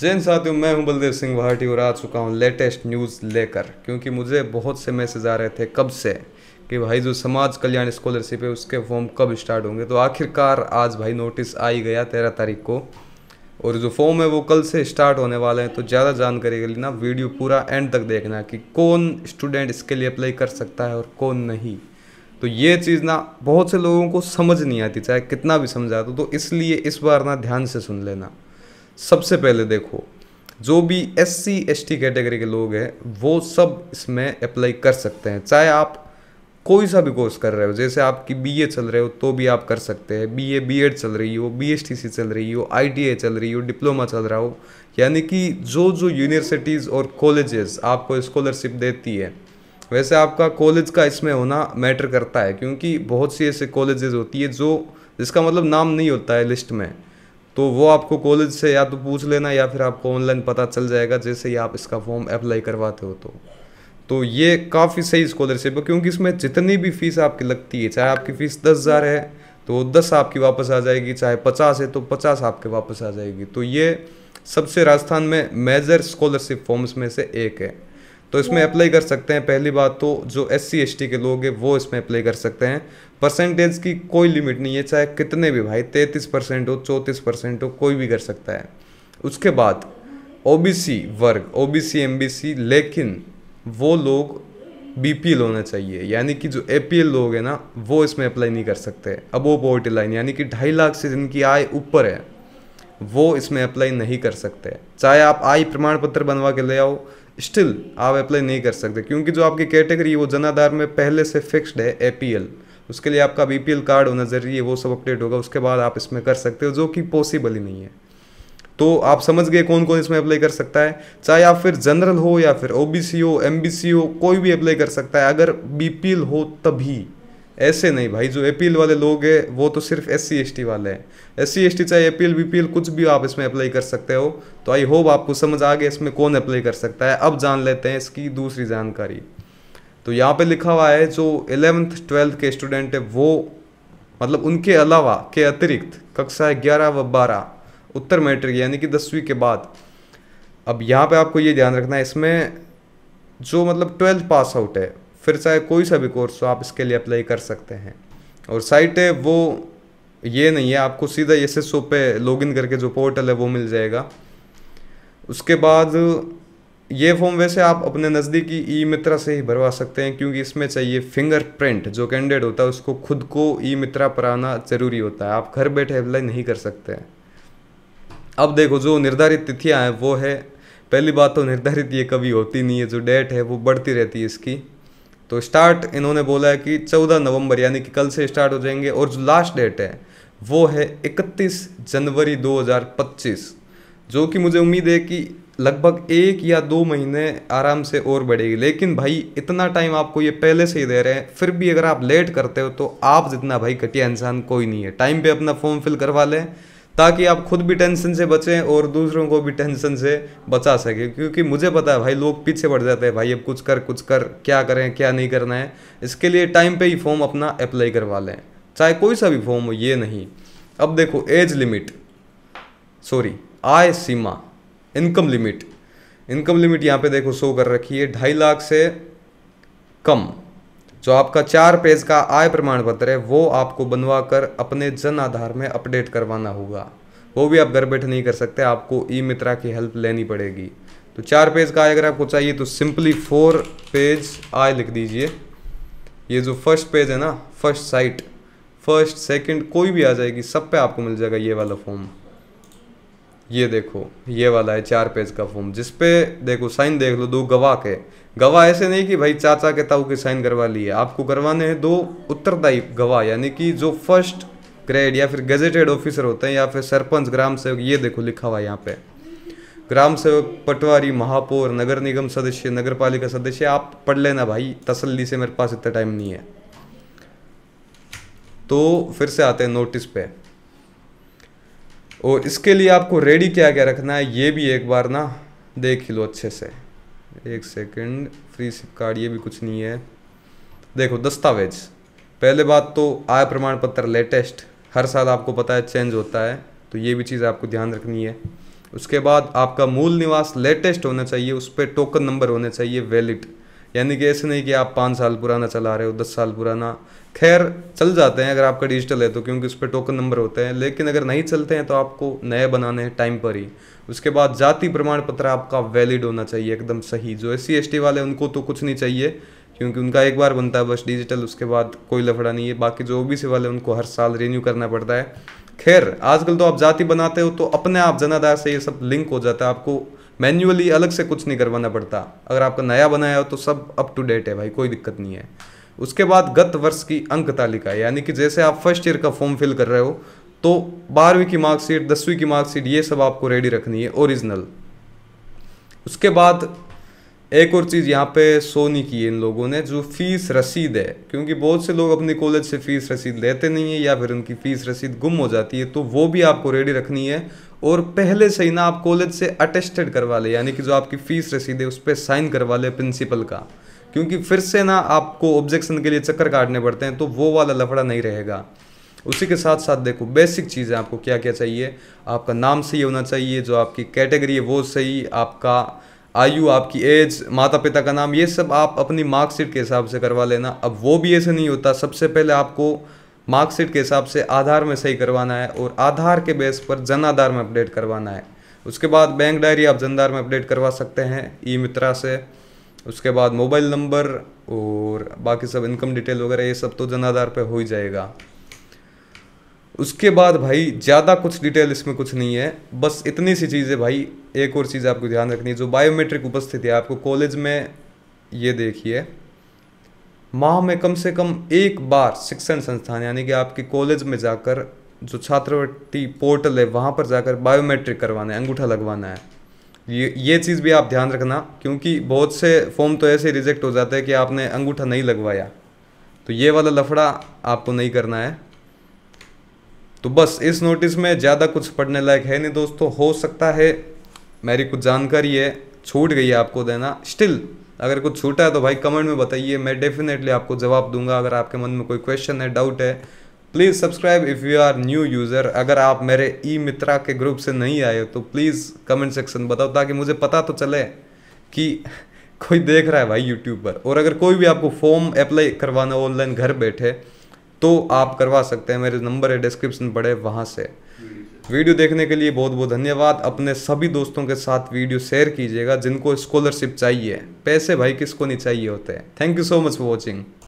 जैन साथियों मैं हूं बलदेव सिंह भाटी और आ चुका हूं लेटेस्ट न्यूज़ लेकर क्योंकि मुझे बहुत से मैसेज आ रहे थे कब से कि भाई जो समाज कल्याण स्कॉलरशिप है उसके फॉर्म कब स्टार्ट होंगे तो आखिरकार आज भाई नोटिस आ ही गया तेरह तारीख को और जो फॉर्म है वो कल से स्टार्ट होने वाले हैं तो ज़्यादा जानकारी के लिए ना वीडियो पूरा एंड तक देखना कि कौन स्टूडेंट इसके लिए अप्लाई कर सकता है और कौन नहीं तो ये चीज़ ना बहुत से लोगों को समझ नहीं आती चाहे कितना भी समझा दो तो इसलिए इस बार ना ध्यान से सुन लेना सबसे पहले देखो जो भी S C S T category के लोग हैं वो सब इसमें अप्लाई कर सकते हैं चाहे आप कोई सा भी कोर्स कर रहे हो जैसे आपकी बीए चल रहे हो तो भी आप कर सकते हैं बीए बीएड चल रही हो बीएसटीसी चल रही हो आई चल रही हो डिप्लोमा चल रहा हो यानी कि जो जो यूनिवर्सिटीज़ और कॉलेजेस आपको स्कॉलरशिप देती है वैसे आपका कॉलेज का इसमें होना मैटर करता है क्योंकि बहुत सी ऐसे कॉलेजेस होती है जो जिसका मतलब नाम नहीं होता है लिस्ट में तो वो आपको कॉलेज से या तो पूछ लेना या फिर आपको ऑनलाइन पता चल जाएगा जैसे ही आप इसका फॉर्म अप्लाई करवाते हो तो तो ये काफ़ी सही स्कॉलरशिप है क्योंकि इसमें जितनी भी फीस आपकी लगती है चाहे आपकी फ़ीस दस हज़ार है तो दस आपकी वापस आ जाएगी चाहे पचास है तो पचास आपके वापस आ जाएगी तो ये सबसे राजस्थान में मेजर स्कॉलरशिप फॉर्म्स में से एक है तो इसमें अप्लाई कर सकते हैं पहली बात तो जो एस सी एस टी के लोग हैं वो इसमें अप्लाई कर सकते हैं परसेंटेज की कोई लिमिट नहीं है चाहे कितने भी भाई तैंतीस परसेंट हो चौंतीस परसेंट हो कोई भी कर सकता है उसके बाद ओ बी सी वर्ग O B C M B C लेकिन वो लोग बी पी एल होना चाहिए यानी कि जो ए पी एल लोग हैं ना वो इसमें अप्लाई नहीं कर सकते अबो पॉवर्टी लाइन यानी कि ढाई लाख से जिनकी आय ऊपर है वो इसमें अप्लाई नहीं कर सकते चाहे आप आई प्रमाण पत्र बनवा के ले आओ स्टिल आप अप्लाई नहीं कर सकते क्योंकि जो आपकी कैटेगरी है वो जनाधार में पहले से फिक्स्ड है ए उसके लिए आपका बी कार्ड होना ज़रूरी है वो सब अपडेट होगा उसके बाद आप इसमें कर सकते हो जो कि पॉसिबल ही नहीं है तो आप समझ गए कौन कौन इसमें अप्लाई कर सकता है चाहे आप फिर जनरल हो या फिर सी हो सी हो कोई भी अप्लाई कर सकता है अगर एल हो तभी ऐसे नहीं भाई जो अपील वाले लोग हैं वो तो सिर्फ एस सी वाले हैं एस सी चाहे अपील बीपीएल कुछ भी आप इसमें अप्लाई कर सकते हो तो आई होप आपको समझ आ गया इसमें कौन अप्लाई कर सकता है अब जान लेते हैं इसकी दूसरी जानकारी तो यहाँ पे लिखा हुआ है जो एलेवंथ ट्वेल्थ के स्टूडेंट है वो मतलब उनके अलावा के अतिरिक्त कक्षा ग्यारह व बारह उत्तर मैट्रिक यानी कि दसवीं के बाद अब यहाँ पे आपको ये ध्यान रखना है इसमें जो मतलब ट्वेल्थ पास आउट है फिर चाहे कोई सा भी कोर्स हो आप इसके लिए अप्लाई कर सकते हैं और साइट है वो ये नहीं है आपको सीधा एस एस ओ पे इन करके जो पोर्टल है वो मिल जाएगा उसके बाद ये फॉर्म वैसे आप अपने नज़दीकी ई मित्रा से ही भरवा सकते हैं क्योंकि इसमें चाहिए फिंगरप्रिंट जो कैंडिडेट होता है उसको खुद को ई मित्रा पर आना जरूरी होता है आप घर बैठे अप्लाई नहीं कर सकते हैं अब देखो जो निर्धारित तिथियां हैं वो है पहली बात तो निर्धारित ये कभी होती नहीं है जो डेट है वो बढ़ती रहती है इसकी तो स्टार्ट इन्होंने बोला है कि चौदह नवंबर यानी कि कल से स्टार्ट हो जाएंगे और जो लास्ट डेट है वो है इकतीस जनवरी 2025 जो कि मुझे उम्मीद है कि लगभग एक या दो महीने आराम से और बढ़ेगी लेकिन भाई इतना टाइम आपको ये पहले से ही दे रहे हैं फिर भी अगर आप लेट करते हो तो आप जितना भाई घटिया इंसान कोई नहीं है टाइम पे अपना फॉर्म फिल करवा लें ताकि आप खुद भी टेंशन से बचें और दूसरों को भी टेंशन से बचा सकें क्योंकि मुझे पता है भाई लोग पीछे पड़ जाते हैं भाई अब कुछ कर कुछ कर क्या करें क्या नहीं करना है इसके लिए टाइम पे ही फॉर्म अपना अप्लाई करवा लें चाहे कोई सा भी फॉर्म हो ये नहीं अब देखो एज लिमिट सॉरी आय सीमा इनकम लिमिट इनकम लिमिट यहाँ पे देखो शो कर रखी है ढाई लाख से कम जो आपका चार पेज का आय प्रमाण पत्र है वो आपको बनवा कर अपने जन आधार में अपडेट करवाना होगा वो भी आप घर बैठे नहीं कर सकते आपको ई मित्रा की हेल्प लेनी पड़ेगी तो चार पेज का आय अगर आपको चाहिए तो सिंपली फोर पेज आय लिख दीजिए ये जो फर्स्ट पेज है ना फर्स्ट साइट फर्स्ट सेकंड कोई भी आ जाएगी सब पे आपको मिल जाएगा ये वाला फॉर्म ये देखो ये वाला है चार पेज का फॉर्म जिसपे देखो साइन देख लो दो गवाह के गवाह ऐसे नहीं कि भाई चाचा के ताऊ के साइन करवा ली है आपको करवाने हैं दो उत्तरदायी गवाह यानी कि जो फर्स्ट ग्रेड या फिर गजेटेड ऑफिसर होते हैं या फिर सरपंच ग्राम सेवक ये देखो लिखा हुआ है यहाँ पे ग्राम सेवक पटवारी महापौर नगर निगम सदस्य नगर पालिका सदस्य आप पढ़ लेना भाई तसल्ली से मेरे पास इतना टाइम नहीं है तो फिर से आते हैं नोटिस पे और इसके लिए आपको रेडी क्या क्या रखना है ये भी एक बार ना देख लो अच्छे से एक सेकंड फ्री सिप कार्ड ये भी कुछ नहीं है देखो दस्तावेज पहले बात तो आय प्रमाण पत्र लेटेस्ट हर साल आपको पता है चेंज होता है तो ये भी चीज़ आपको ध्यान रखनी है उसके बाद आपका मूल निवास लेटेस्ट होना चाहिए उस पर टोकन नंबर होने चाहिए वैलिड यानी कि ऐसे नहीं कि आप पाँच साल पुराना चला रहे हो दस साल पुराना खैर चल जाते हैं अगर आपका डिजिटल है तो क्योंकि उस पर टोकन नंबर होते हैं लेकिन अगर नहीं चलते हैं तो आपको नए बनाने हैं टाइम पर ही उसके बाद जाति प्रमाण पत्र आपका वैलिड होना चाहिए एकदम सही जो एस सी वाले उनको तो कुछ नहीं चाहिए क्योंकि उनका एक बार बनता है बस डिजिटल उसके बाद कोई लफड़ा नहीं है बाकी जो ओ वाले उनको हर साल रिन्यू करना पड़ता है खैर आजकल तो आप जाति बनाते हो तो अपने आप जनाधार से ये सब लिंक हो जाता है आपको मैन्युअली अलग से कुछ नहीं करवाना पड़ता अगर आपका नया बनाया हो तो सब अप टू डेट है भाई कोई दिक्कत नहीं है उसके बाद गत वर्ष की अंक तालिका यानी कि जैसे आप फर्स्ट ईयर का फॉर्म फिल कर रहे हो तो बारहवीं की मार्कशीट दसवीं की मार्कशीट ये सब आपको रेडी रखनी है ओरिजिनल उसके बाद एक और चीज़ यहाँ पे शो नहीं की है इन लोगों ने जो फीस रसीद है क्योंकि बहुत से लोग अपने कॉलेज से फीस रसीद लेते नहीं है या फिर उनकी फीस रसीद गुम हो जाती है तो वो भी आपको रेडी रखनी है और पहले से ही ना आप कॉलेज से अटेस्टेड करवा लें यानी कि जो आपकी फ़ीस रसीद है उस पर साइन करवा लें प्रिंसिपल का क्योंकि फिर से ना आपको ऑब्जेक्शन के लिए चक्कर काटने पड़ते हैं तो वो वाला लफड़ा नहीं रहेगा उसी के साथ साथ देखो बेसिक चीज़ें आपको क्या क्या चाहिए आपका नाम सही होना चाहिए जो आपकी कैटेगरी है वो सही आपका आयु आपकी एज माता पिता का नाम ये सब आप अपनी मार्कशीट के हिसाब से करवा लेना अब वो भी ऐसे नहीं होता सबसे पहले आपको मार्कशीट के हिसाब से आधार में सही करवाना है और आधार के बेस पर जन आधार में अपडेट करवाना है उसके बाद बैंक डायरी आप आधार में अपडेट करवा सकते हैं ई मित्रा से उसके बाद मोबाइल नंबर और बाकी सब इनकम डिटेल वगैरह ये सब तो जन आधार पर हो ही जाएगा उसके बाद भाई ज़्यादा कुछ डिटेल इसमें कुछ नहीं है बस इतनी सी चीज़ें भाई एक और चीज़ आपको ध्यान रखनी है जो बायोमेट्रिक उपस्थिति है आपको कॉलेज में ये देखिए माह में कम से कम एक बार शिक्षण संस्थान यानी कि आपके कॉलेज में जाकर जो छात्रवृत्ति पोर्टल है वहाँ पर जाकर बायोमेट्रिक करवाना है अंगूठा लगवाना है ये ये चीज़ भी आप ध्यान रखना क्योंकि बहुत से फॉर्म तो ऐसे रिजेक्ट हो जाते हैं कि आपने अंगूठा नहीं लगवाया तो ये वाला लफड़ा आपको नहीं करना है तो बस इस नोटिस में ज़्यादा कुछ पढ़ने लायक है नहीं दोस्तों हो सकता है मेरी कुछ जानकारी है छूट गई है आपको देना स्टिल अगर कुछ छूटा है तो भाई कमेंट में बताइए मैं डेफिनेटली आपको जवाब दूंगा अगर आपके मन में कोई क्वेश्चन है डाउट है please subscribe if you are new user अगर आप मेरे ई मित्रा के ग्रुप से नहीं आए तो प्लीज़ कमेंट सेक्शन बताओ ताकि मुझे पता तो चले कि कोई देख रहा है भाई यूट्यूब पर और अगर कोई भी आपको फॉर्म अप्लाई करवाना ऑनलाइन घर बैठे तो आप करवा सकते हैं मेरे नंबर है डिस्क्रिप्शन पड़े वहाँ से वीडियो देखने के लिए बहुत बहुत धन्यवाद अपने सभी दोस्तों के साथ वीडियो शेयर कीजिएगा जिनको स्कॉलरशिप चाहिए पैसे भाई किसको नहीं चाहिए होते हैं thank you so much for watching